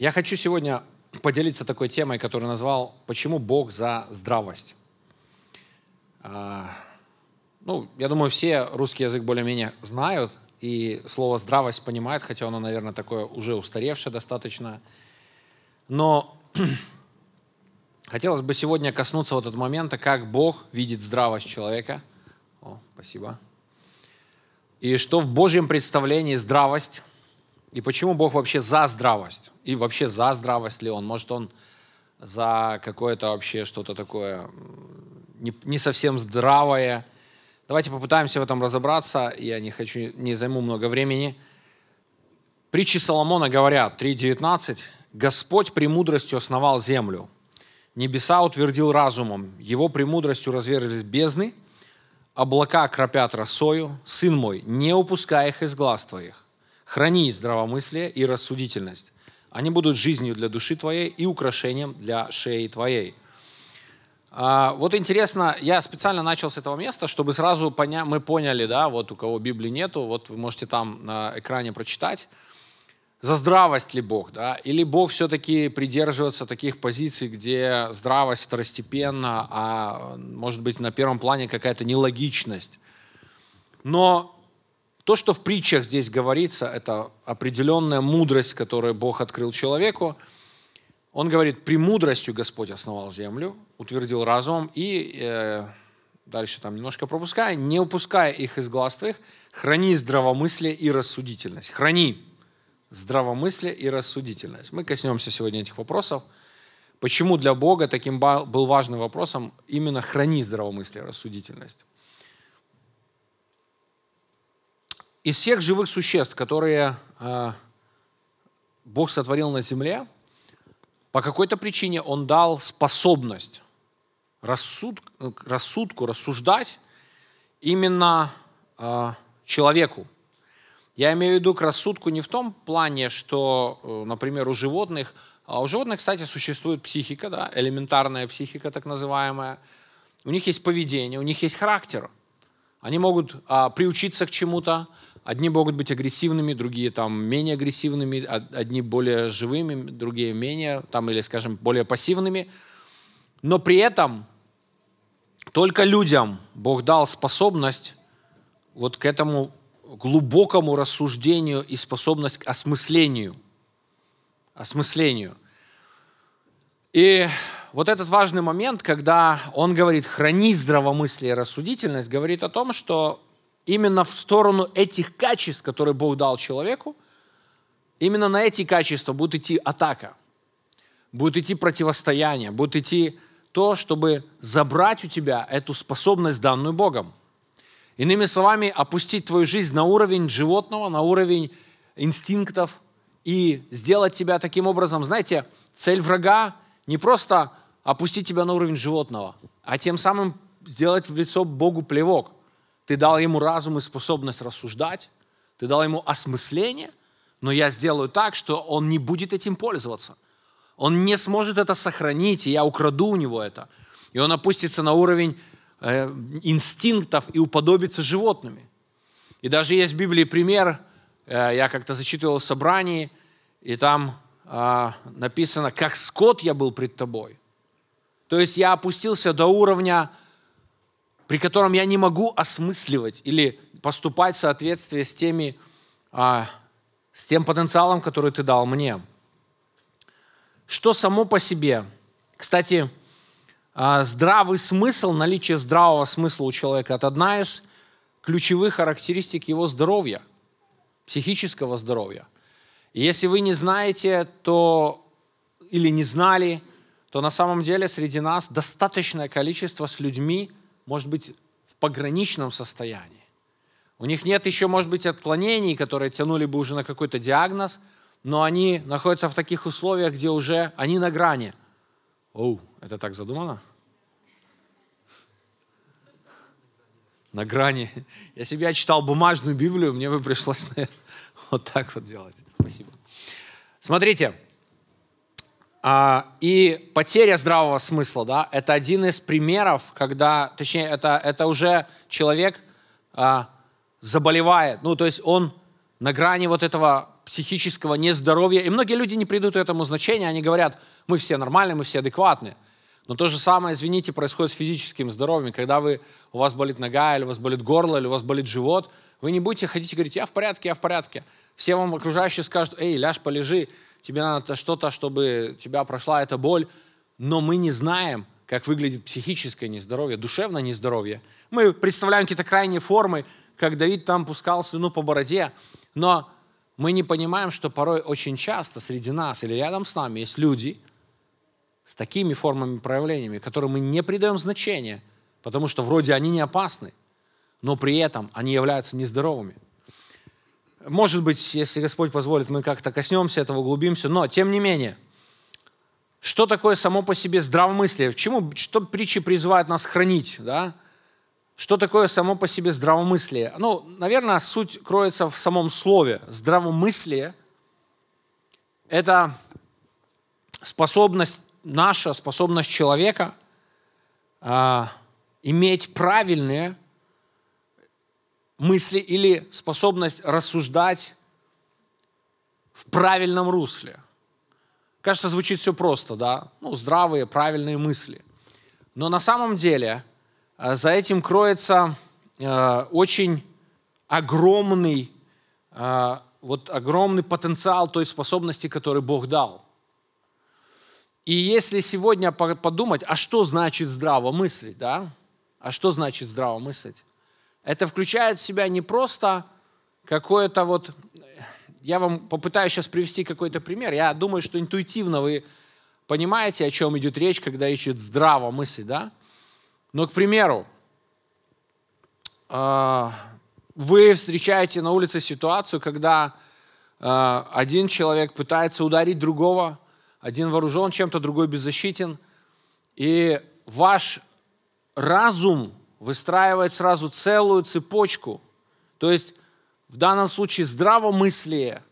Я хочу сегодня поделиться такой темой, которую назвал «Почему Бог за здравость?». А, ну, я думаю, все русский язык более-менее знают, и слово «здравость» понимают, хотя оно, наверное, такое уже устаревшее достаточно. Но хотелось бы сегодня коснуться вот этого момента, как Бог видит здравость человека. О, спасибо. И что в Божьем представлении здравость и почему Бог вообще за здравость? И вообще за здравость ли Он? Может, Он за какое-то вообще что-то такое не, не совсем здравое? Давайте попытаемся в этом разобраться. Я не хочу, не займу много времени. Притчи Соломона говорят, 3.19, «Господь премудростью основал землю, небеса утвердил разумом, его премудростью разверзлись бездны, облака кропят росою, сын мой, не упускай их из глаз твоих». Храни здравомыслие и рассудительность. Они будут жизнью для души твоей и украшением для шеи твоей. А, вот интересно, я специально начал с этого места, чтобы сразу поня- мы поняли, да, вот у кого Библии нету, вот вы можете там на экране прочитать, за здравость ли Бог, да, или Бог все-таки придерживается таких позиций, где здравость второстепенна, а может быть на первом плане какая-то нелогичность. Но то, что в притчах здесь говорится, это определенная мудрость, которую Бог открыл человеку. Он говорит, премудростью Господь основал землю, утвердил разумом и, э, дальше там немножко пропуская, не упуская их из глаз твоих, храни здравомыслие и рассудительность. Храни здравомыслие и рассудительность. Мы коснемся сегодня этих вопросов. Почему для Бога таким был важным вопросом именно храни здравомыслие и рассудительность? из всех живых существ, которые э, Бог сотворил на земле, по какой-то причине Он дал способность рассуд, рассудку рассуждать именно э, человеку. Я имею в виду к рассудку не в том плане, что, э, например, у животных, а у животных, кстати, существует психика, да, элементарная психика так называемая. У них есть поведение, у них есть характер. Они могут а, приучиться к чему-то, Одни могут быть агрессивными, другие там менее агрессивными, одни более живыми, другие менее, там, или, скажем, более пассивными. Но при этом только людям Бог дал способность вот к этому глубокому рассуждению и способность к осмыслению. Осмыслению. И вот этот важный момент, когда он говорит «храни здравомыслие и рассудительность», говорит о том, что именно в сторону этих качеств, которые Бог дал человеку, именно на эти качества будет идти атака, будет идти противостояние, будет идти то, чтобы забрать у тебя эту способность, данную Богом. Иными словами, опустить твою жизнь на уровень животного, на уровень инстинктов и сделать тебя таким образом. Знаете, цель врага не просто опустить тебя на уровень животного, а тем самым сделать в лицо Богу плевок – ты дал ему разум и способность рассуждать, ты дал ему осмысление, но я сделаю так, что он не будет этим пользоваться. Он не сможет это сохранить, и я украду у него это. И он опустится на уровень э, инстинктов и уподобится животными. И даже есть в Библии пример, э, я как-то зачитывал в собрании, и там э, написано, как скот я был пред тобой. То есть я опустился до уровня при котором я не могу осмысливать или поступать в соответствии с, теми, а, с тем потенциалом, который ты дал мне. Что само по себе. Кстати, а, здравый смысл, наличие здравого смысла у человека – это одна из ключевых характеристик его здоровья, психического здоровья. И если вы не знаете, то или не знали, то на самом деле среди нас достаточное количество с людьми – может быть, в пограничном состоянии. У них нет еще, может быть, отклонений, которые тянули бы уже на какой-то диагноз, но они находятся в таких условиях, где уже они на грани. Оу, это так задумано? На грани. Я себе читал бумажную Библию, мне бы пришлось вот так вот делать. Спасибо. Смотрите, а, и потеря здравого смысла, да, это один из примеров, когда, точнее, это, это уже человек а, заболевает, ну, то есть он на грани вот этого психического нездоровья. И многие люди не придут к этому значению, они говорят, мы все нормальные, мы все адекватные. Но то же самое, извините, происходит с физическим здоровьем. Когда вы, у вас болит нога, или у вас болит горло, или у вас болит живот, вы не будете ходить и говорить, я в порядке, я в порядке. Все вам окружающие скажут, эй, ляж, полежи, тебе надо что-то, чтобы тебя прошла эта боль, но мы не знаем, как выглядит психическое нездоровье, душевное нездоровье. Мы представляем какие-то крайние формы, как Давид там пускал слюну по бороде, но мы не понимаем, что порой очень часто среди нас или рядом с нами есть люди с такими формами проявлениями, которым мы не придаем значения, потому что вроде они не опасны, но при этом они являются нездоровыми. Может быть, если Господь позволит, мы как-то коснемся этого, углубимся. Но, тем не менее, что такое само по себе здравомыслие? чему, что притчи призывают нас хранить, да? Что такое само по себе здравомыслие? Ну, наверное, суть кроется в самом слове. Здравомыслие – это способность наша, способность человека э, иметь правильные – мысли или способность рассуждать в правильном русле. Кажется, звучит все просто, да? Ну, здравые, правильные мысли. Но на самом деле э, за этим кроется э, очень огромный, э, вот огромный потенциал той способности, который Бог дал. И если сегодня подумать, а что значит здраво мыслить, да? А что значит здраво мыслить? Это включает в себя не просто какое-то вот... Я вам попытаюсь сейчас привести какой-то пример. Я думаю, что интуитивно вы понимаете, о чем идет речь, когда ищет здраво мысль, да? Но, к примеру, а, вы встречаете на улице ситуацию, когда а, один человек пытается ударить другого, один вооружен чем-то, другой беззащитен, и ваш разум выстраивает сразу целую цепочку. То есть в данном случае здравомыслие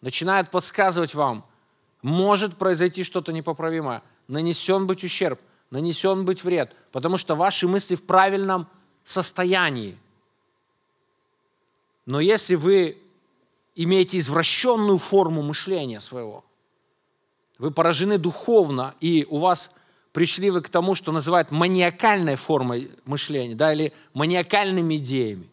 начинает подсказывать вам, может произойти что-то непоправимое, нанесен быть ущерб, нанесен быть вред, потому что ваши мысли в правильном состоянии. Но если вы имеете извращенную форму мышления своего, вы поражены духовно, и у вас пришли вы к тому, что называют маниакальной формой мышления, да, или маниакальными идеями.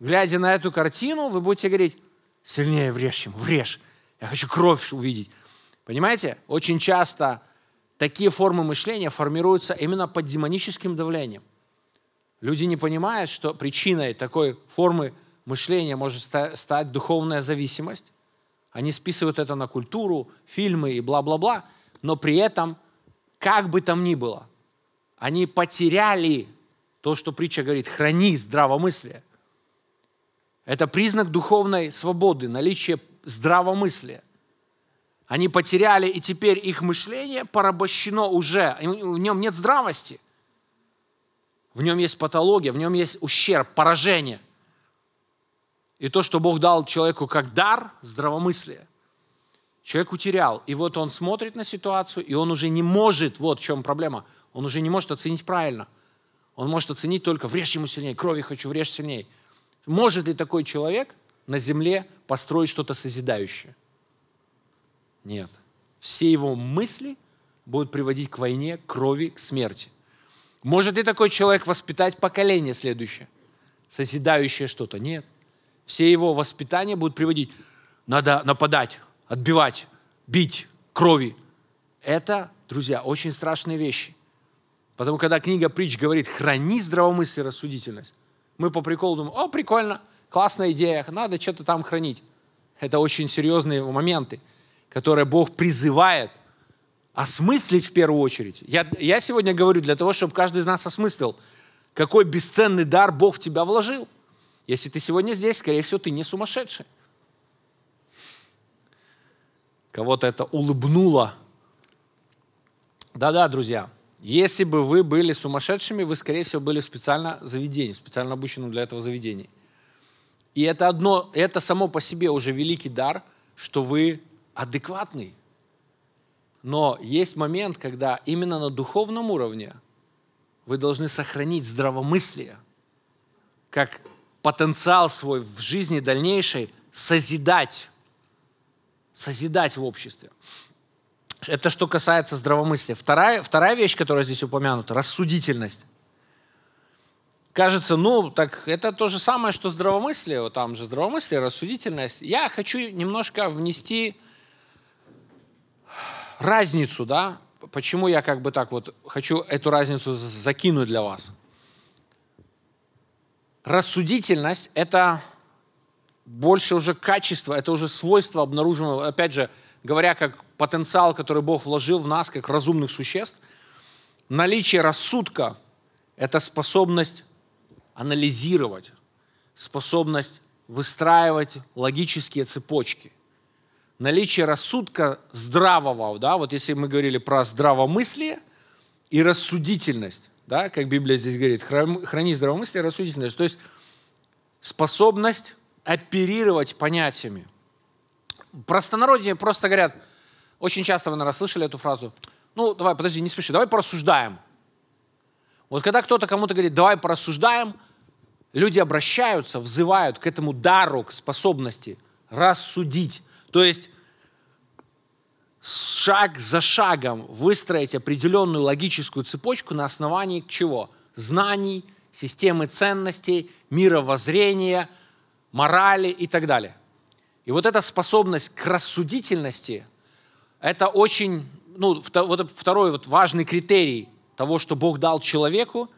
Глядя на эту картину, вы будете говорить, сильнее врежь им, врежь, я хочу кровь увидеть. Понимаете? Очень часто такие формы мышления формируются именно под демоническим давлением. Люди не понимают, что причиной такой формы мышления может стать духовная зависимость. Они списывают это на культуру, фильмы и бла-бла-бла, но при этом как бы там ни было, они потеряли то, что притча говорит, храни здравомыслие. Это признак духовной свободы, наличие здравомыслия. Они потеряли, и теперь их мышление порабощено уже. В нем нет здравости. В нем есть патология, в нем есть ущерб, поражение. И то, что Бог дал человеку как дар, здравомыслие – Человек утерял. И вот он смотрит на ситуацию, и он уже не может, вот в чем проблема, он уже не может оценить правильно. Он может оценить только врежь ему сильнее, крови хочу, врежь сильнее. Может ли такой человек на земле построить что-то созидающее? Нет. Все его мысли будут приводить к войне, к крови, к смерти. Может ли такой человек воспитать поколение следующее, созидающее что-то? Нет. Все его воспитания будут приводить, надо нападать, отбивать, бить, крови. Это, друзья, очень страшные вещи. Потому когда книга «Притч» говорит «храни здравомыслие и рассудительность», мы по приколу думаем «О, прикольно, классная идея, надо что-то там хранить». Это очень серьезные моменты, которые Бог призывает осмыслить в первую очередь. Я, я сегодня говорю для того, чтобы каждый из нас осмыслил, какой бесценный дар Бог в тебя вложил. Если ты сегодня здесь, скорее всего, ты не сумасшедший. Кого-то это улыбнуло. Да-да, друзья, если бы вы были сумасшедшими, вы, скорее всего, были в специально заведении, специально обученном для этого заведении. И это одно, это само по себе уже великий дар, что вы адекватный. Но есть момент, когда именно на духовном уровне вы должны сохранить здравомыслие, как потенциал свой в жизни дальнейшей созидать созидать в обществе. Это что касается здравомыслия. Вторая, вторая вещь, которая здесь упомянута, рассудительность. Кажется, ну, так это то же самое, что здравомыслие, вот там же здравомыслие, рассудительность. Я хочу немножко внести разницу, да, почему я как бы так вот хочу эту разницу закинуть для вас. Рассудительность – это больше уже качество, это уже свойство обнаруженного, опять же, говоря как потенциал, который Бог вложил в нас, как разумных существ, наличие рассудка – это способность анализировать, способность выстраивать логические цепочки. Наличие рассудка здравого, да, вот если мы говорили про здравомыслие и рассудительность, да, как Библия здесь говорит, храни здравомыслие и рассудительность, то есть способность оперировать понятиями. Простонародье просто говорят, очень часто вы, наверное, слышали эту фразу, ну, давай, подожди, не спеши, давай порассуждаем. Вот когда кто-то кому-то говорит, давай порассуждаем, люди обращаются, взывают к этому дару, к способности рассудить. То есть шаг за шагом выстроить определенную логическую цепочку на основании чего? Знаний, системы ценностей, мировоззрения – морали и так далее. И вот эта способность к рассудительности, это очень, ну, вот второй вот важный критерий того, что Бог дал человеку,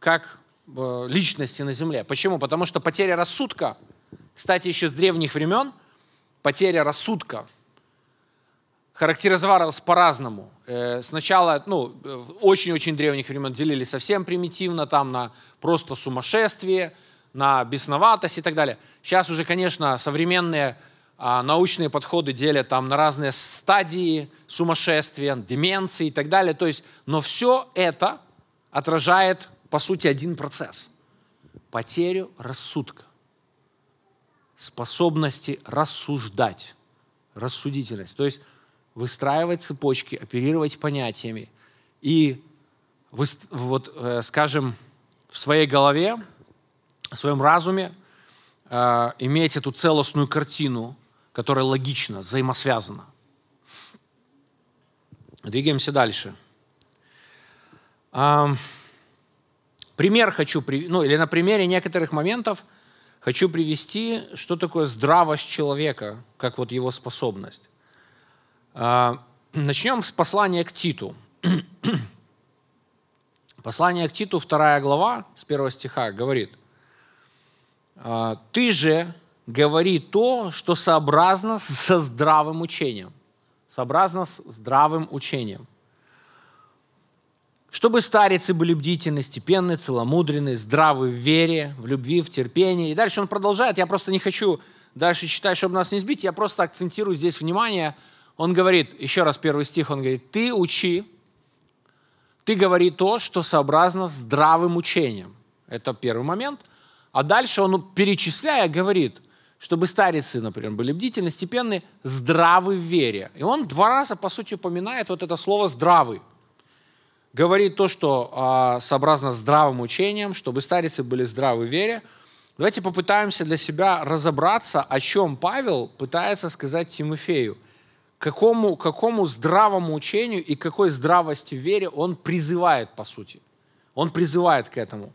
как э, личности на земле. Почему? Потому что потеря рассудка, кстати, еще с древних времен, потеря рассудка характеризовалась по-разному. Э, сначала, ну, э, очень-очень древних времен делили совсем примитивно, там на просто сумасшествие – на бесноватость и так далее. Сейчас уже, конечно, современные а, научные подходы делят там на разные стадии сумасшествия, деменции и так далее. То есть, но все это отражает, по сути, один процесс. Потерю рассудка, способности рассуждать, рассудительность. То есть выстраивать цепочки, оперировать понятиями и, вот, э, скажем, в своей голове в своем разуме э, иметь эту целостную картину, которая логична, взаимосвязана. Двигаемся дальше. Э, пример хочу, при... ну или на примере некоторых моментов хочу привести, что такое здравость человека, как вот его способность. Э, а, начнем с послания к Титу. Послание к Титу, вторая глава, с первого стиха, говорит – а, ты же говори то, что сообразно со здравым учением. Сообразно с здравым учением. Чтобы старицы были бдительны, степенны, целомудренны, здравы в вере, в любви, в терпении. И дальше он продолжает. Я просто не хочу дальше читать, чтобы нас не сбить. Я просто акцентирую здесь внимание. Он говорит, еще раз первый стих, он говорит, «Ты учи, ты говори то, что сообразно здравым учением». Это первый момент – а дальше он, перечисляя, говорит, чтобы старицы, например, были бдительны, степенны, здравы в вере. И он два раза, по сути, упоминает вот это слово «здравый». Говорит то, что э, сообразно здравым учением, чтобы старицы были здравы в вере. Давайте попытаемся для себя разобраться, о чем Павел пытается сказать Тимофею. Какому, какому здравому учению и какой здравости в вере он призывает, по сути. Он призывает к этому.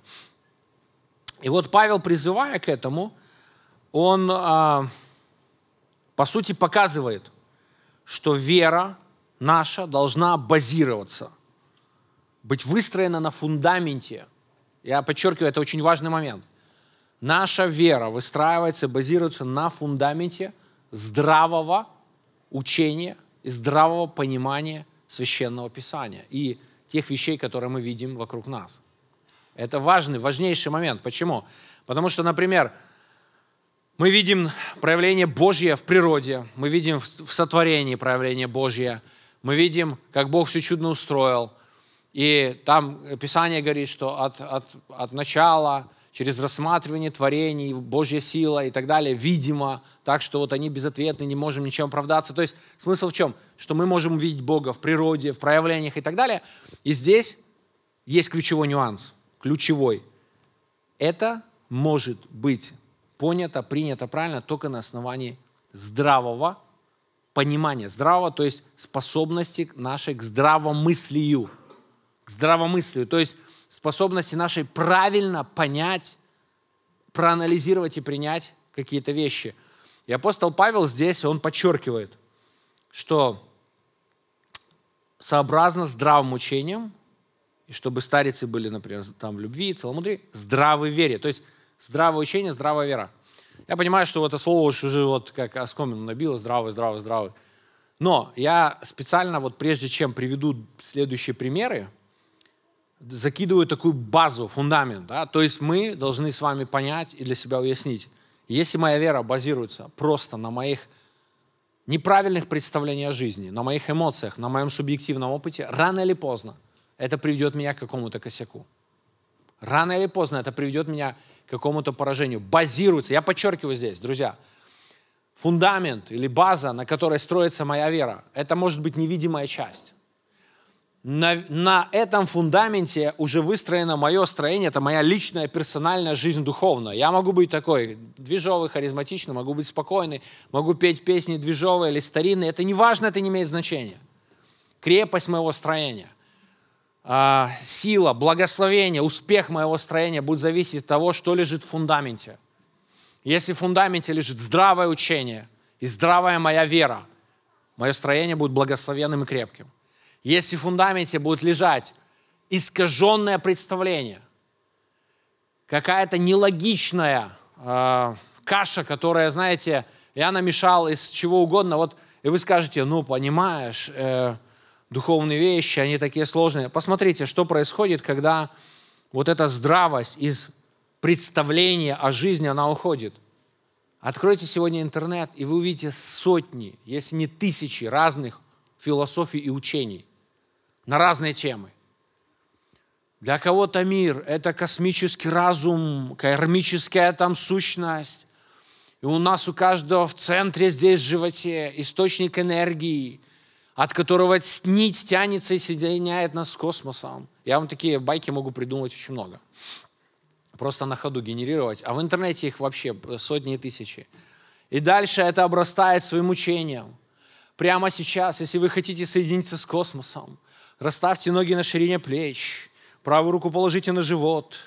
И вот Павел, призывая к этому, он, а, по сути, показывает, что вера наша должна базироваться, быть выстроена на фундаменте. Я подчеркиваю, это очень важный момент. Наша вера выстраивается, базируется на фундаменте здравого учения и здравого понимания священного писания и тех вещей, которые мы видим вокруг нас. Это важный, важнейший момент. Почему? Потому что, например, мы видим проявление Божье в природе, мы видим в сотворении проявление Божье, мы видим, как Бог все чудно устроил. И там Писание говорит, что от, от, от начала, через рассматривание творений, Божья сила и так далее, видимо, так что вот они безответны, не можем ничем оправдаться. То есть смысл в чем? Что мы можем видеть Бога в природе, в проявлениях и так далее. И здесь есть ключевой нюанс – ключевой. Это может быть понято, принято правильно только на основании здравого понимания. Здравого, то есть способности нашей к здравомыслию. К здравомыслию, то есть способности нашей правильно понять, проанализировать и принять какие-то вещи. И апостол Павел здесь, он подчеркивает, что сообразно здравым учением и чтобы старицы были, например, там в любви, целомудрии, здравой вере. То есть здравое учение, здравая вера. Я понимаю, что это слово уже вот как оскомину набило, здравый, здравый, здравый. Но я специально вот прежде чем приведу следующие примеры, закидываю такую базу, фундамент. Да? То есть мы должны с вами понять и для себя уяснить, если моя вера базируется просто на моих неправильных представлениях о жизни, на моих эмоциях, на моем субъективном опыте, рано или поздно – это приведет меня к какому-то косяку. Рано или поздно это приведет меня к какому-то поражению. Базируется, я подчеркиваю здесь, друзья, фундамент или база, на которой строится моя вера, это может быть невидимая часть. На, на этом фундаменте уже выстроено мое строение, это моя личная персональная жизнь духовная. Я могу быть такой движовый, харизматичный, могу быть спокойный, могу петь песни движовые или старинные. Это не важно, это не имеет значения. Крепость моего строения. А, сила, благословение, успех моего строения будет зависеть от того, что лежит в фундаменте. Если в фундаменте лежит здравое учение и здравая моя вера, мое строение будет благословенным и крепким. Если в фундаменте будет лежать искаженное представление, какая-то нелогичная э, каша, которая, знаете, я намешал из чего угодно, вот и вы скажете, ну, понимаешь, э, духовные вещи, они такие сложные. Посмотрите, что происходит, когда вот эта здравость из представления о жизни, она уходит. Откройте сегодня интернет, и вы увидите сотни, если не тысячи разных философий и учений на разные темы. Для кого-то мир – это космический разум, кармическая там сущность. И у нас у каждого в центре здесь в животе источник энергии – от которого нить тянется и соединяет нас с космосом. Я вам такие байки могу придумать очень много. Просто на ходу генерировать. А в интернете их вообще э, сотни и тысячи. И дальше это обрастает своим учением. Прямо сейчас, если вы хотите соединиться с космосом, расставьте ноги на ширине плеч, правую руку положите на живот,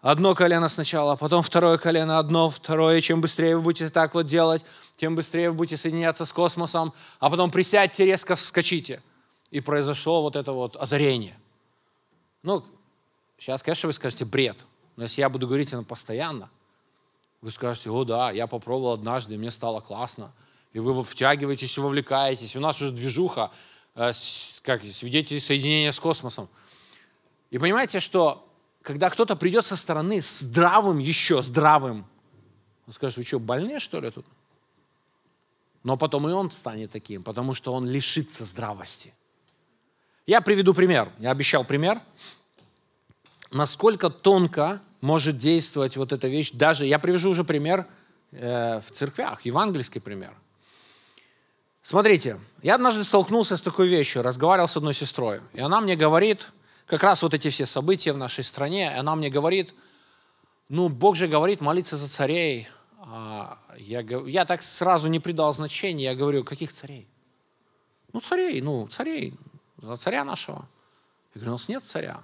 одно колено сначала, а потом второе колено, одно, второе. Чем быстрее вы будете так вот делать, тем быстрее вы будете соединяться с космосом, а потом присядьте, резко вскочите. И произошло вот это вот озарение. Ну, сейчас, конечно, вы скажете бред, но если я буду говорить это постоянно, вы скажете, о да, я попробовал однажды, мне стало классно. И вы втягиваетесь и вовлекаетесь. У нас уже движуха, э, как свидетели соединения с космосом. И понимаете, что когда кто-то придет со стороны здравым еще, здравым, он скажет, вы что, больные что ли тут? Но потом и он станет таким, потому что он лишится здравости. Я приведу пример. Я обещал пример. Насколько тонко может действовать вот эта вещь. Даже я привяжу уже пример э, в церквях, евангельский пример. Смотрите, я однажды столкнулся с такой вещью, разговаривал с одной сестрой, и она мне говорит, как раз вот эти все события в нашей стране, и она мне говорит, ну, Бог же говорит молиться за царей, а, я, я так сразу не придал значения, я говорю, каких царей? Ну, царей, ну, царей, за царя нашего. Я говорю, у нас нет царя.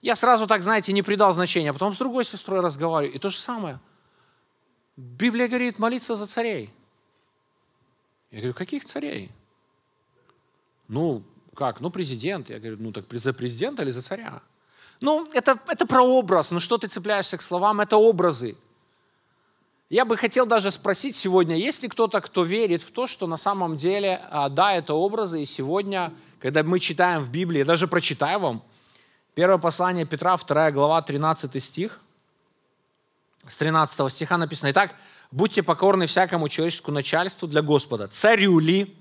Я сразу так, знаете, не придал значения, а потом с другой сестрой разговариваю, и то же самое. Библия говорит, молиться за царей. Я говорю, каких царей? Ну, как? Ну, президент. Я говорю, ну, так за президента или за царя? Ну, это, это про образ. ну что ты цепляешься к словам, это образы. Я бы хотел даже спросить сегодня, есть ли кто-то, кто верит в то, что на самом деле, а, да, это образы, и сегодня, когда мы читаем в Библии, даже прочитаю вам, первое послание Петра, 2 глава, 13 стих, с 13 стиха написано, «Итак, будьте покорны всякому человеческому начальству для Господа, царю ли,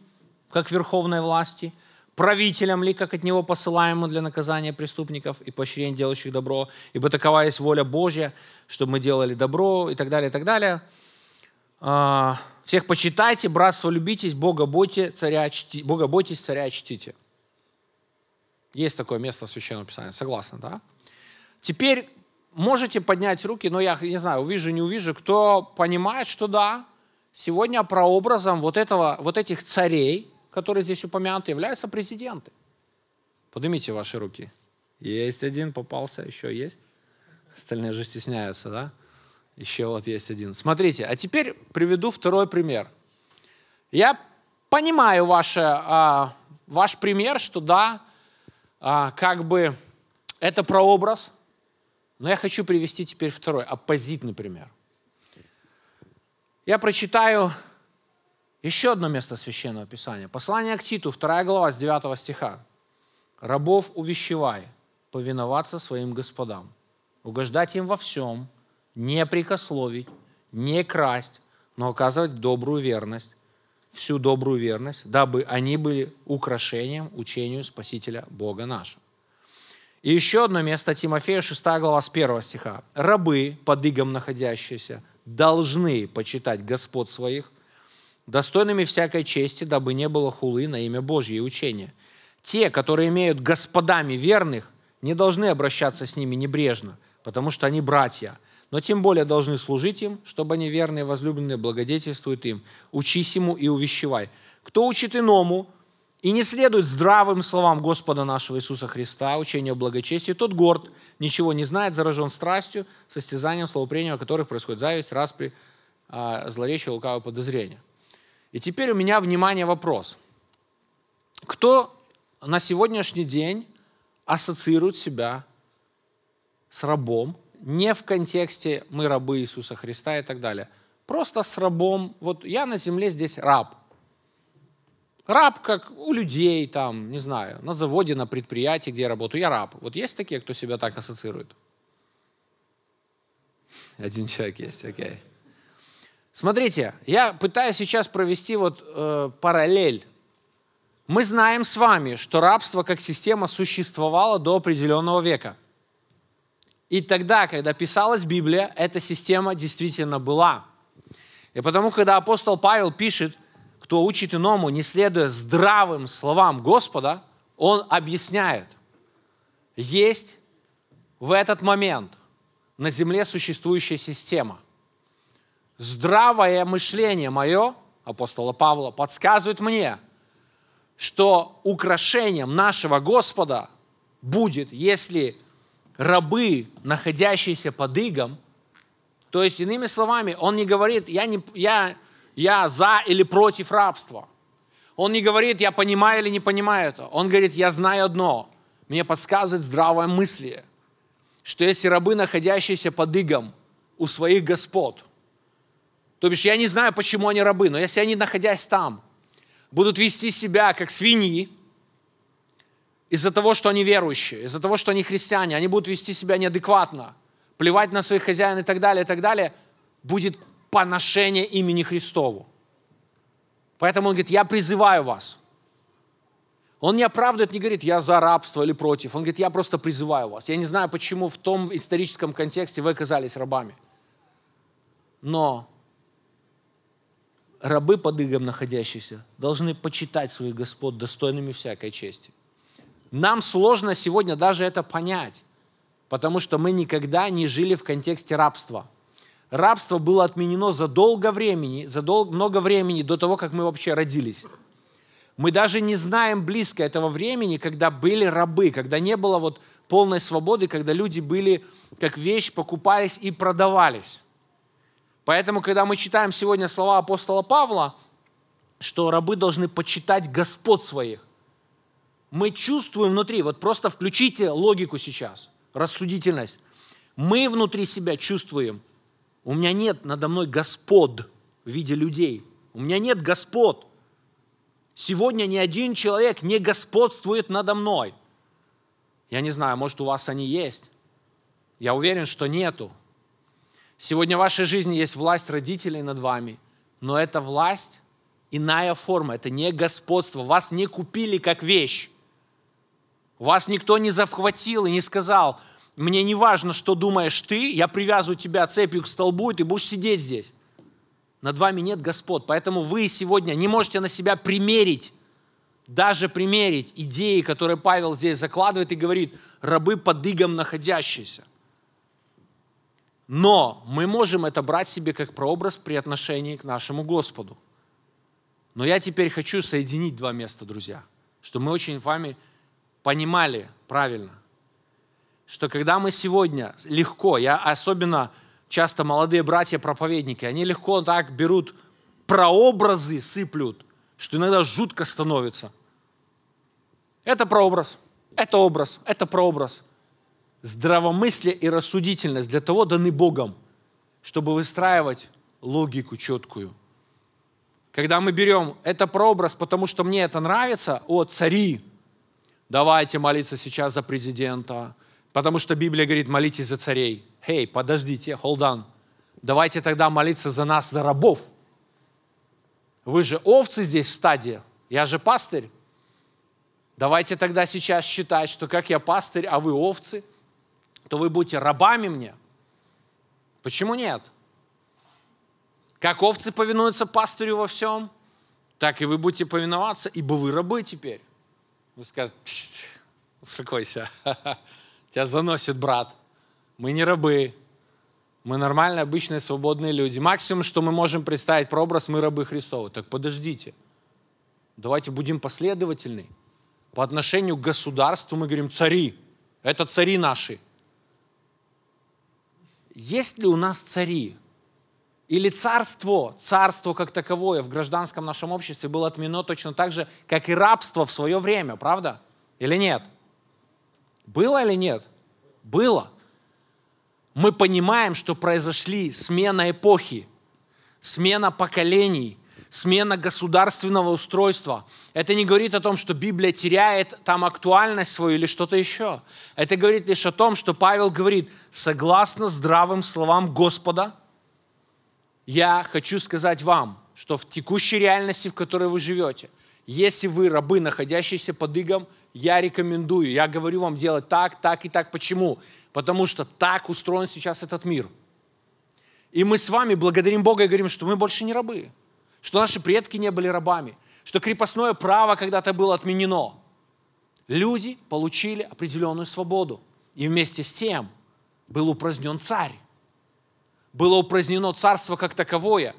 как верховной власти, правителем ли, как от него посылаемым для наказания преступников и поощрения делающих добро, ибо такова есть воля Божья, чтобы мы делали добро и так далее, и так далее. А, всех почитайте, братство любитесь, Бога бойте, царя, чти, Бога бойтесь, царя чтите. Есть такое место в Священном Писании, согласны, да? Теперь можете поднять руки, но я не знаю, увижу, не увижу, кто понимает, что да, сегодня прообразом вот, этого, вот этих царей, которые здесь упомянуты, являются президенты. Поднимите ваши руки. Есть один, попался, еще есть. Остальные же стесняются, да? Еще вот есть один. Смотрите, а теперь приведу второй пример. Я понимаю ваше, а, ваш пример, что да, а, как бы это прообраз, но я хочу привести теперь второй, оппозитный пример. Я прочитаю еще одно место Священного Писания. Послание к Титу, 2 глава, с 9 стиха. «Рабов увещевай повиноваться своим господам, угождать им во всем, не прикословить, не красть, но оказывать добрую верность, всю добрую верность, дабы они были украшением учению Спасителя Бога нашего. И еще одно место Тимофея, 6 глава с 1 стиха. «Рабы, под игом находящиеся, должны почитать господ своих, достойными всякой чести, дабы не было хулы на имя Божье и учение. Те, которые имеют господами верных, не должны обращаться с ними небрежно, потому что они братья. Но тем более должны служить им, чтобы они верные, возлюбленные, благодетельствуют им. Учись ему и увещевай. Кто учит иному и не следует здравым словам Господа нашего Иисуса Христа, учению о благочестии, тот горд, ничего не знает, заражен страстью, состязанием словопрения, о которых происходит зависть, распри, а, злоречие, лукавое подозрение. И теперь у меня, внимание, вопрос. Кто на сегодняшний день ассоциирует себя с рабом, не в контексте «мы рабы Иисуса Христа» и так далее. Просто с рабом. Вот я на земле здесь раб. Раб, как у людей там, не знаю, на заводе, на предприятии, где я работаю, я раб. Вот есть такие, кто себя так ассоциирует? Один человек есть, окей. Okay. Смотрите, я пытаюсь сейчас провести вот э, параллель. Мы знаем с вами, что рабство как система существовало до определенного века – и тогда, когда писалась Библия, эта система действительно была. И потому, когда апостол Павел пишет, кто учит иному, не следуя здравым словам Господа, он объясняет, есть в этот момент на земле существующая система. Здравое мышление мое, апостола Павла, подсказывает мне, что украшением нашего Господа будет, если рабы, находящиеся под игом. То есть, иными словами, он не говорит, я, не, я, я за или против рабства. Он не говорит, я понимаю или не понимаю это. Он говорит, я знаю одно. Мне подсказывает здравое мыслие, что если рабы, находящиеся под игом у своих господ, то бишь я не знаю, почему они рабы, но если они, находясь там, будут вести себя как свиньи, из-за того, что они верующие, из-за того, что они христиане, они будут вести себя неадекватно, плевать на своих хозяин и так далее, и так далее, будет поношение имени Христову. Поэтому он говорит, я призываю вас. Он не оправдывает, не говорит, я за рабство или против. Он говорит, я просто призываю вас. Я не знаю, почему в том историческом контексте вы оказались рабами. Но рабы под игом находящиеся должны почитать своих господ достойными всякой чести. Нам сложно сегодня даже это понять, потому что мы никогда не жили в контексте рабства. Рабство было отменено за долго времени, за дол- много времени до того, как мы вообще родились. Мы даже не знаем близко этого времени, когда были рабы, когда не было вот полной свободы, когда люди были как вещь, покупались и продавались. Поэтому, когда мы читаем сегодня слова апостола Павла, что рабы должны почитать господ своих, мы чувствуем внутри, вот просто включите логику сейчас, рассудительность. Мы внутри себя чувствуем, у меня нет надо мной господ в виде людей, у меня нет господ. Сегодня ни один человек не господствует надо мной. Я не знаю, может, у вас они есть. Я уверен, что нету. Сегодня в вашей жизни есть власть родителей над вами, но эта власть иная форма, это не господство. Вас не купили как вещь. Вас никто не захватил и не сказал, мне не важно, что думаешь ты, я привязываю тебя цепью к столбу, и ты будешь сидеть здесь. Над вами нет господ, поэтому вы сегодня не можете на себя примерить, даже примерить идеи, которые Павел здесь закладывает и говорит, рабы под игом находящиеся. Но мы можем это брать себе как прообраз при отношении к нашему Господу. Но я теперь хочу соединить два места, друзья, что мы очень вами, понимали правильно, что когда мы сегодня легко, я особенно часто молодые братья-проповедники, они легко так берут прообразы, сыплют, что иногда жутко становится. Это прообраз, это образ, это прообраз. Здравомыслие и рассудительность для того даны Богом, чтобы выстраивать логику четкую. Когда мы берем это прообраз, потому что мне это нравится, о, цари, Давайте молиться сейчас за президента, потому что Библия говорит, молитесь за царей. Хей, hey, подождите, hold on. Давайте тогда молиться за нас, за рабов. Вы же овцы здесь в стаде. Я же пастырь. Давайте тогда сейчас считать, что как я пастырь, а вы овцы, то вы будете рабами мне. Почему нет? Как овцы повинуются пастырю во всем, так и вы будете повиноваться, ибо вы рабы теперь. Вы скажете, успокойся, тебя заносит брат. Мы не рабы, мы нормальные, обычные, свободные люди. Максимум, что мы можем представить прообраз мы рабы Христова. Так подождите, давайте будем последовательны. По отношению к государству мы говорим «цари». Это цари наши. Есть ли у нас цари? Или царство, царство как таковое в гражданском нашем обществе было отменено точно так же, как и рабство в свое время, правда? Или нет? Было или нет? Было. Мы понимаем, что произошли смена эпохи, смена поколений, смена государственного устройства. Это не говорит о том, что Библия теряет там актуальность свою или что-то еще. Это говорит лишь о том, что Павел говорит, согласно здравым словам Господа – я хочу сказать вам, что в текущей реальности, в которой вы живете, если вы рабы, находящиеся под игом, я рекомендую, я говорю вам делать так, так и так. Почему? Потому что так устроен сейчас этот мир. И мы с вами благодарим Бога и говорим, что мы больше не рабы, что наши предки не были рабами, что крепостное право когда-то было отменено. Люди получили определенную свободу. И вместе с тем был упразднен царь было упразднено царство как таковое.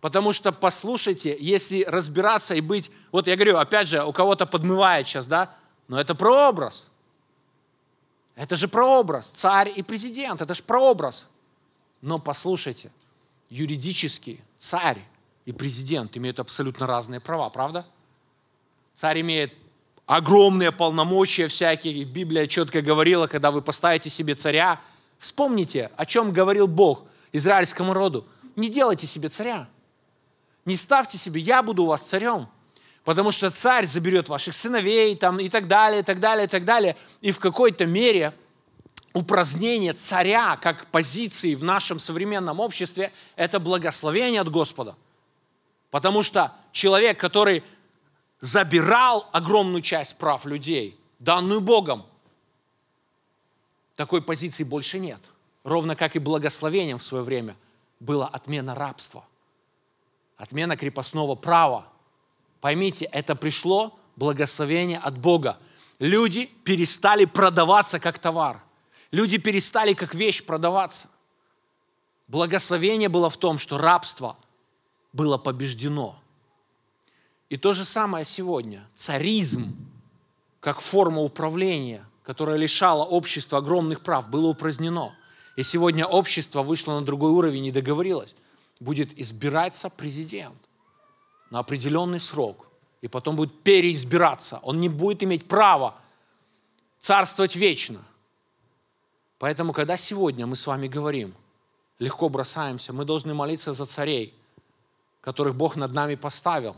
Потому что, послушайте, если разбираться и быть... Вот я говорю, опять же, у кого-то подмывает сейчас, да? Но это прообраз. Это же прообраз. Царь и президент, это же прообраз. Но послушайте, юридически царь и президент имеют абсолютно разные права, правда? Царь имеет огромные полномочия всякие. Библия четко говорила, когда вы поставите себе царя, вспомните, о чем говорил Бог израильскому роду, не делайте себе царя. Не ставьте себе, я буду у вас царем. Потому что царь заберет ваших сыновей там, и так далее, и так далее, и так далее. И в какой-то мере упразднение царя как позиции в нашем современном обществе – это благословение от Господа. Потому что человек, который забирал огромную часть прав людей, данную Богом, такой позиции больше нет – ровно как и благословением в свое время, была отмена рабства, отмена крепостного права. Поймите, это пришло благословение от Бога. Люди перестали продаваться как товар. Люди перестали как вещь продаваться. Благословение было в том, что рабство было побеждено. И то же самое сегодня. Царизм, как форма управления, которая лишала общества огромных прав, было упразднено – и сегодня общество вышло на другой уровень и договорилось. Будет избираться президент на определенный срок. И потом будет переизбираться. Он не будет иметь права царствовать вечно. Поэтому, когда сегодня мы с вами говорим, легко бросаемся, мы должны молиться за царей, которых Бог над нами поставил.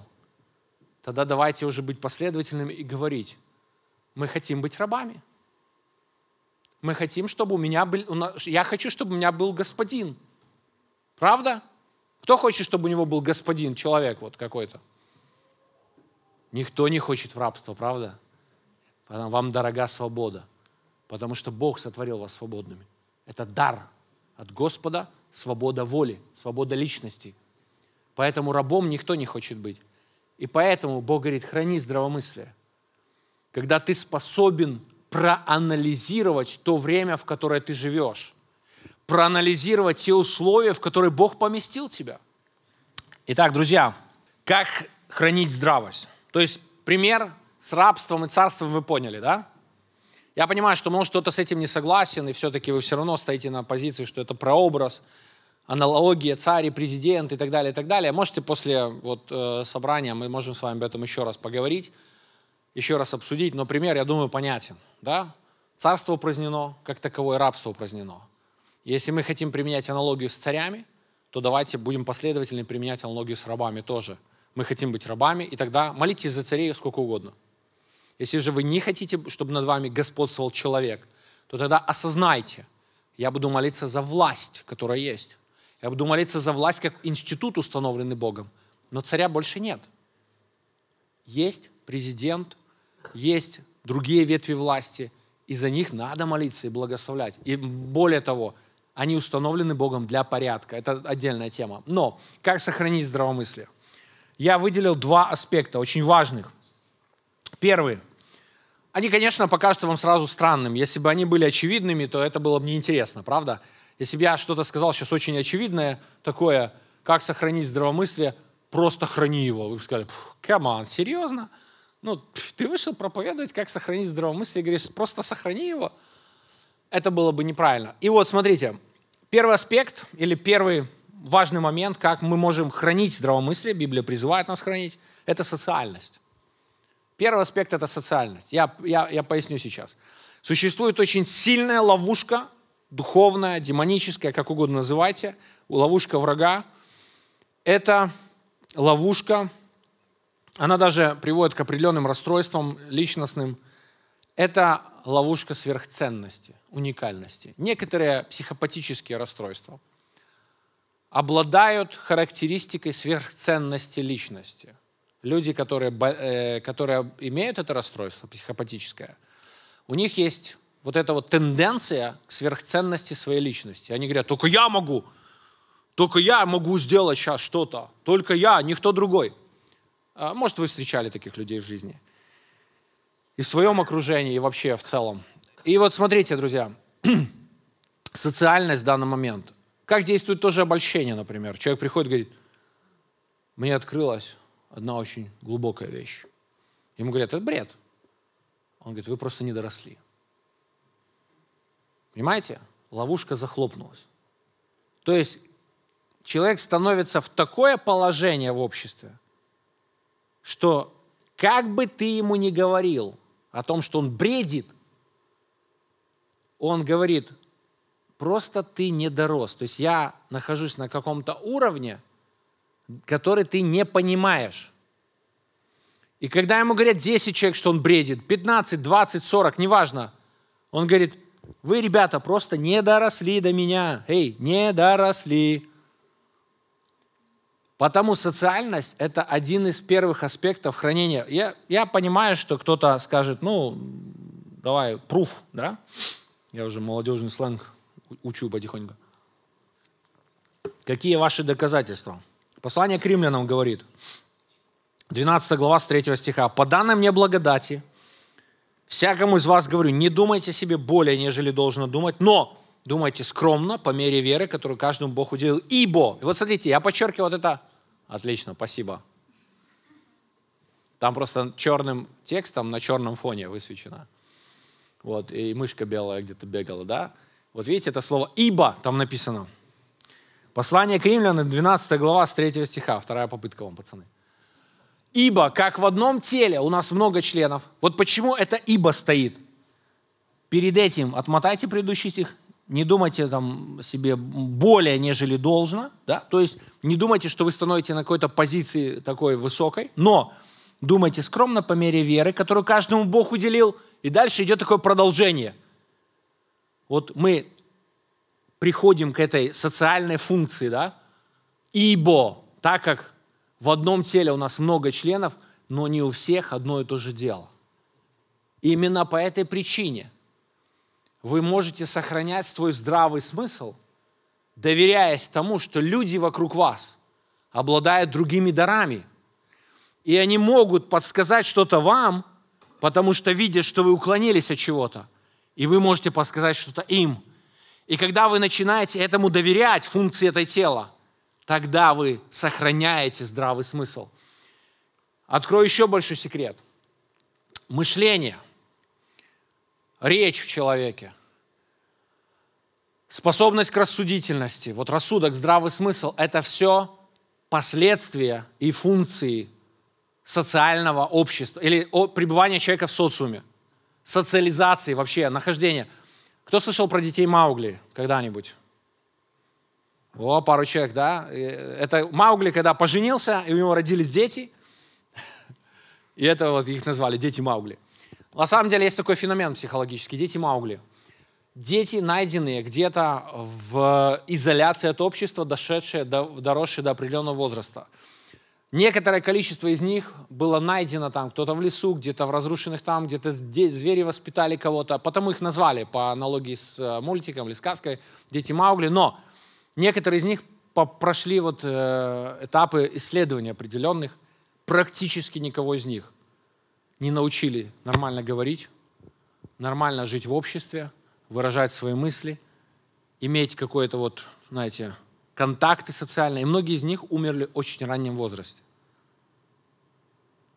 Тогда давайте уже быть последовательными и говорить, мы хотим быть рабами – мы хотим, чтобы у меня был... Я хочу, чтобы у меня был господин. Правда? Кто хочет, чтобы у него был господин, человек вот какой-то? Никто не хочет в рабство, правда? Вам дорога свобода, потому что Бог сотворил вас свободными. Это дар от Господа, свобода воли, свобода личности. Поэтому рабом никто не хочет быть. И поэтому Бог говорит, храни здравомыслие. Когда ты способен проанализировать то время, в которое ты живешь, проанализировать те условия, в которые Бог поместил тебя. Итак, друзья, как хранить здравость? То есть пример с рабством и царством вы поняли, да? Я понимаю, что, может, кто-то с этим не согласен, и все-таки вы все равно стоите на позиции, что это прообраз, аналогия, царь и президент и так далее, и так далее. Можете после вот, э, собрания, мы можем с вами об этом еще раз поговорить, еще раз обсудить, но пример, я думаю, понятен. Да? Царство упразднено, как таковое рабство упразднено. Если мы хотим применять аналогию с царями, то давайте будем последовательно применять аналогию с рабами тоже. Мы хотим быть рабами, и тогда молитесь за царей сколько угодно. Если же вы не хотите, чтобы над вами господствовал человек, то тогда осознайте, я буду молиться за власть, которая есть. Я буду молиться за власть как институт, установленный Богом. Но царя больше нет. Есть президент, есть другие ветви власти, и за них надо молиться и благословлять. И более того, они установлены Богом для порядка. Это отдельная тема. Но как сохранить здравомыслие? Я выделил два аспекта, очень важных. Первый. Они, конечно, покажутся вам сразу странным. Если бы они были очевидными, то это было бы неинтересно, правда? Если бы я что-то сказал сейчас очень очевидное, такое, как сохранить здравомыслие, просто храни его. Вы бы сказали, come on, серьезно? Ну, ты вышел проповедовать, как сохранить здравомыслие, и говоришь, просто сохрани его. Это было бы неправильно. И вот, смотрите, первый аспект или первый важный момент, как мы можем хранить здравомыслие, Библия призывает нас хранить, это социальность. Первый аспект – это социальность. Я, я, я поясню сейчас. Существует очень сильная ловушка, духовная, демоническая, как угодно называйте, ловушка врага. Это ловушка она даже приводит к определенным расстройствам личностным. Это ловушка сверхценности, уникальности. Некоторые психопатические расстройства обладают характеристикой сверхценности личности. Люди, которые, э, которые имеют это расстройство психопатическое, у них есть вот эта вот тенденция к сверхценности своей личности. Они говорят, только я могу, только я могу сделать сейчас что-то, только я, никто другой – а, может, вы встречали таких людей в жизни. И в своем окружении, и вообще в целом. И вот смотрите, друзья, социальность в данный момент. Как действует тоже обольщение, например. Человек приходит и говорит, мне открылась одна очень глубокая вещь. Ему говорят, это бред. Он говорит, вы просто не доросли. Понимаете? Ловушка захлопнулась. То есть человек становится в такое положение в обществе, что как бы ты ему ни говорил о том, что он бредит, он говорит, просто ты не дорос. То есть я нахожусь на каком-то уровне, который ты не понимаешь. И когда ему говорят 10 человек, что он бредит, 15, 20, 40, неважно, он говорит, вы, ребята, просто не доросли до меня. Эй, не доросли. Потому социальность – это один из первых аспектов хранения. Я, я понимаю, что кто-то скажет, ну, давай, пруф, да? Я уже молодежный сленг учу потихоньку. Какие ваши доказательства? Послание к римлянам говорит, 12 глава с 3 стиха. «По данным мне благодати, всякому из вас говорю, не думайте о себе более, нежели должно думать, но думайте скромно, по мере веры, которую каждому Бог уделил, ибо». И вот смотрите, я подчеркиваю вот это Отлично, спасибо. Там просто черным текстом на черном фоне высвечено. Вот, и мышка белая где-то бегала, да? Вот видите, это слово «ибо» там написано. Послание к римлянам, 12 глава, с 3 стиха. Вторая попытка вам, пацаны. «Ибо, как в одном теле у нас много членов». Вот почему это «ибо» стоит. Перед этим отмотайте предыдущий стих не думайте там себе более, нежели должно, да, то есть не думайте, что вы становитесь на какой-то позиции такой высокой, но думайте скромно по мере веры, которую каждому Бог уделил, и дальше идет такое продолжение. Вот мы приходим к этой социальной функции, да, ибо, так как в одном теле у нас много членов, но не у всех одно и то же дело. И именно по этой причине вы можете сохранять свой здравый смысл, доверяясь тому, что люди вокруг вас обладают другими дарами, и они могут подсказать что-то вам, потому что видят, что вы уклонились от чего-то, и вы можете подсказать что-то им. И когда вы начинаете этому доверять, функции этого тела, тогда вы сохраняете здравый смысл. Открою еще большой секрет. Мышление речь в человеке, способность к рассудительности, вот рассудок, здравый смысл – это все последствия и функции социального общества или пребывания человека в социуме, социализации вообще, нахождения. Кто слышал про детей Маугли когда-нибудь? О, пару человек, да? Э, это Маугли, когда поженился, и у него родились дети, и это вот их назвали дети Маугли. На самом деле есть такой феномен психологический, дети Маугли. Дети, найденные где-то в изоляции от общества, дошедшие, до, доросшие до определенного возраста. Некоторое количество из них было найдено там, кто-то в лесу, где-то в разрушенных там, где-то звери воспитали кого-то, потому их назвали по аналогии с э, мультиком или сказкой «Дети Маугли». Но некоторые из них прошли вот э, этапы исследования определенных, практически никого из них не научили нормально говорить, нормально жить в обществе, выражать свои мысли, иметь какое-то вот, знаете, контакты социальные. И многие из них умерли в очень раннем возрасте.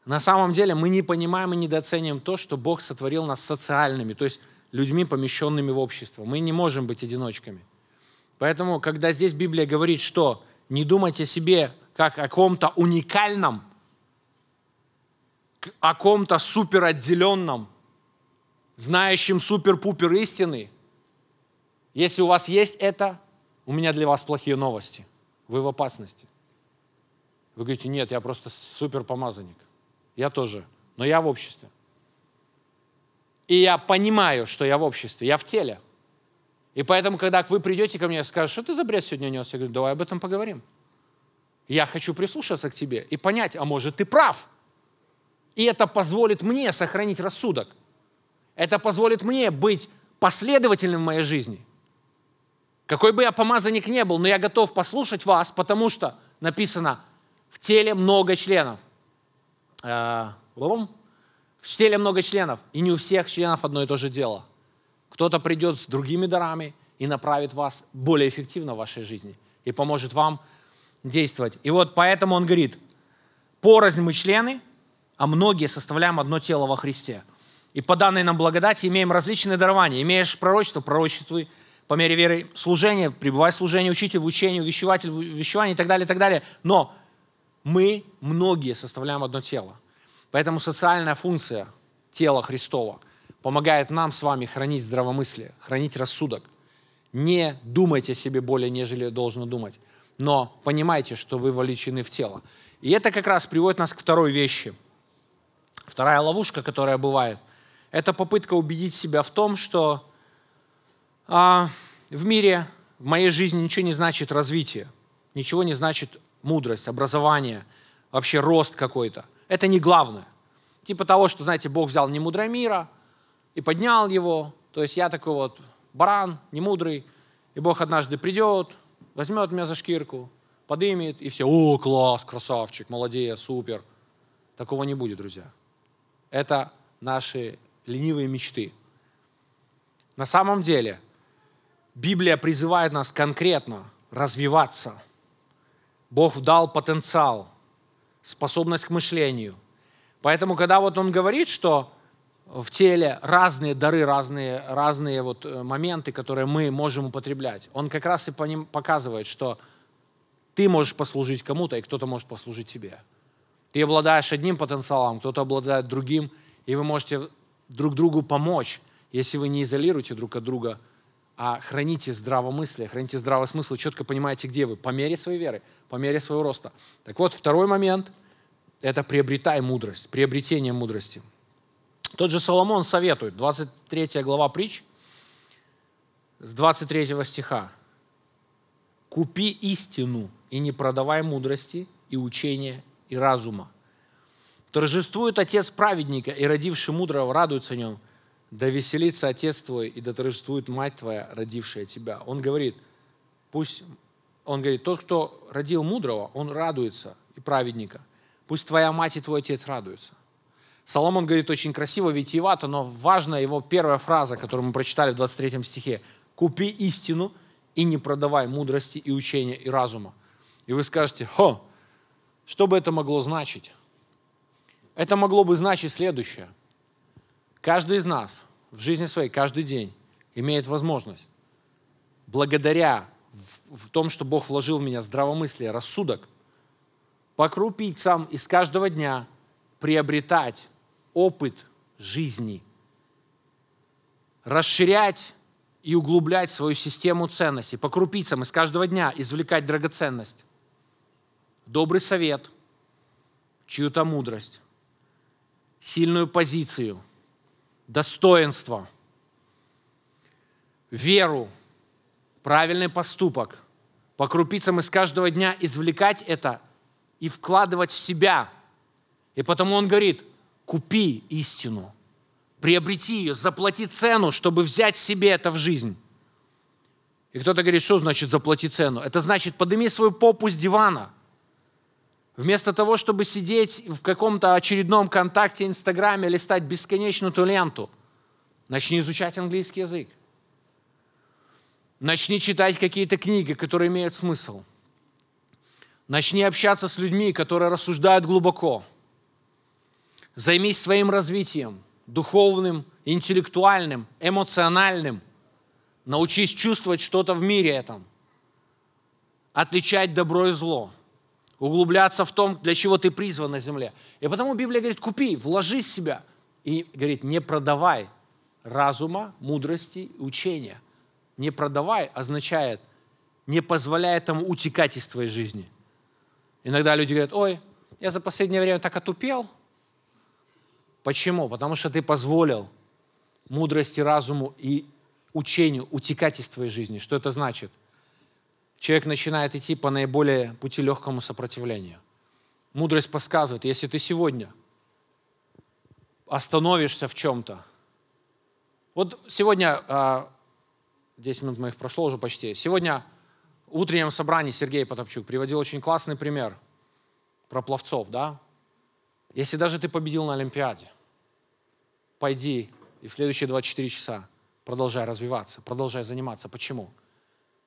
На самом деле мы не понимаем и недооцениваем то, что Бог сотворил нас социальными, то есть людьми, помещенными в общество. Мы не можем быть одиночками. Поэтому, когда здесь Библия говорит, что не думайте о себе как о ком-то уникальном, о ком-то суперотделенном, знающем супер-пупер истины, если у вас есть это, у меня для вас плохие новости. Вы в опасности. Вы говорите, нет, я просто суперпомазанник. Я тоже, но я в обществе. И я понимаю, что я в обществе, я в теле. И поэтому, когда вы придете ко мне и скажете, что ты за бред сегодня нес, я говорю, давай об этом поговорим. Я хочу прислушаться к тебе и понять, а может ты прав – и это позволит мне сохранить рассудок. Это позволит мне быть последовательным в моей жизни. Какой бы я помазанник не был, но я готов послушать вас, потому что написано, в теле много членов. Э, в теле много членов, и не у всех членов одно и то же дело. Кто-то придет с другими дарами и направит вас более эффективно в вашей жизни и поможет вам действовать. И вот поэтому он говорит, порознь мы члены – а многие составляем одно тело во Христе. И по данной нам благодати имеем различные дарования. Имеешь пророчество – пророчествуй, по мере веры служение, пребывай в служении, учитель в учении, увещеватель в увещевании и так далее, и так далее. Но мы многие составляем одно тело. Поэтому социальная функция тела Христова помогает нам с вами хранить здравомыслие, хранить рассудок. Не думайте о себе более, нежели должно думать, но понимайте, что вы вовлечены в тело. И это как раз приводит нас к второй вещи – Вторая ловушка, которая бывает, это попытка убедить себя в том, что а, в мире, в моей жизни ничего не значит развитие, ничего не значит мудрость, образование, вообще рост какой-то. Это не главное. Типа того, что, знаете, Бог взял не мудрое мира и поднял его. То есть я такой вот баран, не мудрый, и Бог однажды придет, возьмет меня за шкирку, подымет, и все, о, класс, красавчик, молодец, супер. Такого не будет, друзья это наши ленивые мечты. На самом деле, Библия призывает нас конкретно развиваться. Бог дал потенциал, способность к мышлению. Поэтому, когда вот он говорит, что в теле разные дары, разные, разные вот э, моменты, которые мы можем употреблять, он как раз и по ним показывает, что ты можешь послужить кому-то, и кто-то может послужить тебе. Ты обладаешь одним потенциалом, кто-то обладает другим, и вы можете друг другу помочь, если вы не изолируете друг от друга, а храните здравомыслие, храните здравый смысл, четко понимаете, где вы, по мере своей веры, по мере своего роста. Так вот, второй момент – это приобретай мудрость, приобретение мудрости. Тот же Соломон советует, 23 глава притч, с 23 стиха. «Купи истину и не продавай мудрости и учения и разума. Торжествует отец праведника, и родивший мудрого радуется о нем. Да веселится отец твой, и да торжествует мать твоя, родившая тебя. Он говорит, пусть, он говорит, тот, кто родил мудрого, он радуется, и праведника. Пусть твоя мать и твой отец радуются. Соломон говорит очень красиво, витиевато, но важна его первая фраза, которую мы прочитали в 23 стихе. «Купи истину и не продавай мудрости и учения и разума». И вы скажете, «Хо, что бы это могло значить? Это могло бы значить следующее. Каждый из нас в жизни своей, каждый день имеет возможность, благодаря в том, что Бог вложил в меня здравомыслие, рассудок, покрупить сам из каждого дня, приобретать опыт жизни, расширять и углублять свою систему ценностей, по крупицам из каждого дня извлекать драгоценность добрый совет, чью-то мудрость, сильную позицию, достоинство, веру, правильный поступок, по крупицам из каждого дня извлекать это и вкладывать в себя. И потому он говорит, купи истину, приобрети ее, заплати цену, чтобы взять себе это в жизнь. И кто-то говорит, что значит заплати цену? Это значит, подними свою попу с дивана – Вместо того, чтобы сидеть в каком-то очередном контакте, инстаграме, листать бесконечную ту ленту, начни изучать английский язык. Начни читать какие-то книги, которые имеют смысл. Начни общаться с людьми, которые рассуждают глубоко. Займись своим развитием, духовным, интеллектуальным, эмоциональным. Научись чувствовать что-то в мире этом. Отличать добро и зло – углубляться в том, для чего ты призван на земле. И потому Библия говорит, купи, вложи себя. И говорит, не продавай разума, мудрости, учения. Не продавай означает, не позволяй этому утекать из твоей жизни. Иногда люди говорят, ой, я за последнее время так отупел. Почему? Потому что ты позволил мудрости, разуму и учению утекать из твоей жизни. Что это значит? – человек начинает идти по наиболее пути легкому сопротивлению. Мудрость подсказывает, если ты сегодня остановишься в чем-то, вот сегодня, 10 а, минут моих прошло уже почти, сегодня в утреннем собрании Сергей Потопчук приводил очень классный пример про пловцов, да? Если даже ты победил на Олимпиаде, пойди и в следующие 24 часа продолжай развиваться, продолжай заниматься. Почему?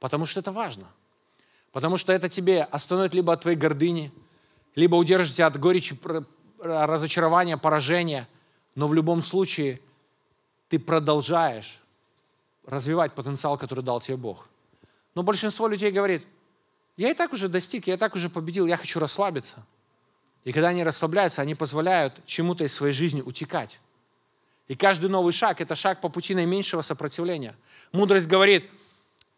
Потому что это важно. Потому что это тебе остановит либо от твоей гордыни, либо удержит тебя от горечи, разочарования, поражения. Но в любом случае ты продолжаешь развивать потенциал, который дал тебе Бог. Но большинство людей говорит, я и так уже достиг, я и так уже победил, я хочу расслабиться. И когда они расслабляются, они позволяют чему-то из своей жизни утекать. И каждый новый шаг – это шаг по пути наименьшего сопротивления. Мудрость говорит –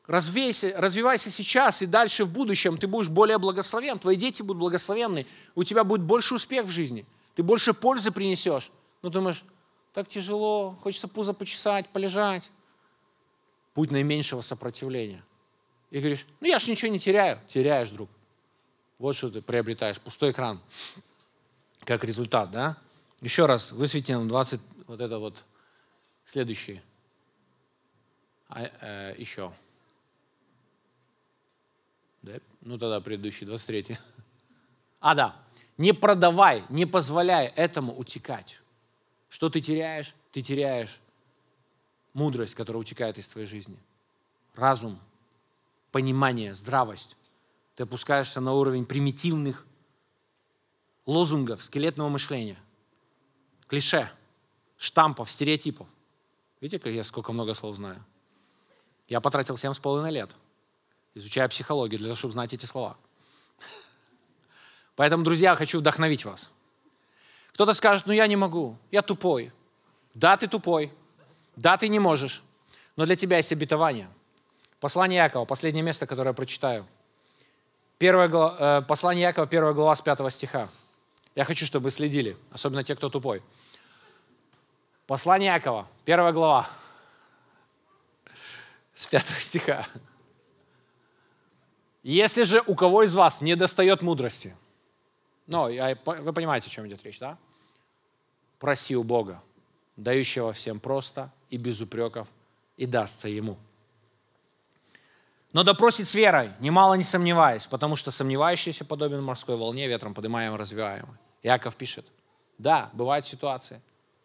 развейся, развивайся сейчас и дальше в будущем ты будешь более благословен, твои дети будут благословенны, у тебя будет больше успех в жизни, ты больше пользы принесешь. Но ну, думаешь, так тяжело, хочется пузо почесать, полежать. Путь наименьшего сопротивления. И говоришь, ну я же ничего не теряю. Теряешь, друг. Вот что ты приобретаешь, пустой экран. Как результат, да? Еще раз, высвети нам 20, вот это вот, следующий. А, э, еще. Да? Ну тогда предыдущий, 23. А, да. Не продавай, не позволяй этому утекать. Что ты теряешь? Ты теряешь мудрость, которая утекает из твоей жизни. Разум, понимание, здравость. Ты опускаешься на уровень примитивных лозунгов, скелетного мышления, клише, штампов, стереотипов. Видите, как я сколько много слов знаю? Я потратил семь с половиной лет – изучая психологию, для того, чтобы знать эти слова. Поэтому, друзья, хочу вдохновить вас. Кто-то скажет, ну я не могу, я тупой. Да, ты тупой. Да, ты не можешь. Но для тебя есть обетование. Послание Якова, последнее место, которое я прочитаю. Первое, э, послание Якова, первая глава с пятого стиха. Я хочу, чтобы вы следили, особенно те, кто тупой. Послание Якова, первая глава, с пятого стиха. Если же у кого из вас не достает мудрости, ну, я, вы понимаете, о чем идет речь, да? Проси у Бога, дающего всем просто и без упреков, и дастся ему. Но допросить с верой, немало не сомневаясь, потому что сомневающийся подобен морской волне, ветром поднимаем, развиваемый. Яков пишет, да, бывают ситуации,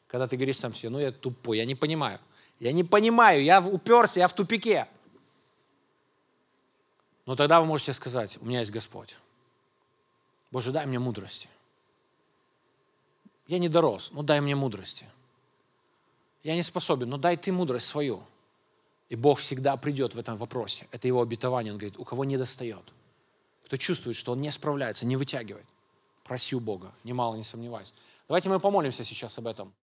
когда ты говоришь сам себе, ну я тупой, я не понимаю. Я не понимаю, я уперся, я в тупике. Но тогда вы можете сказать, у меня есть Господь. Боже, дай мне мудрости. Я не дорос, но дай мне мудрости. Я не способен, но дай ты мудрость свою. И Бог всегда придет в этом вопросе. Это его обетование. Он говорит, у кого не достает, кто чувствует, что он не справляется, не вытягивает, проси у Бога, немало не сомневаюсь. Давайте мы помолимся сейчас об этом.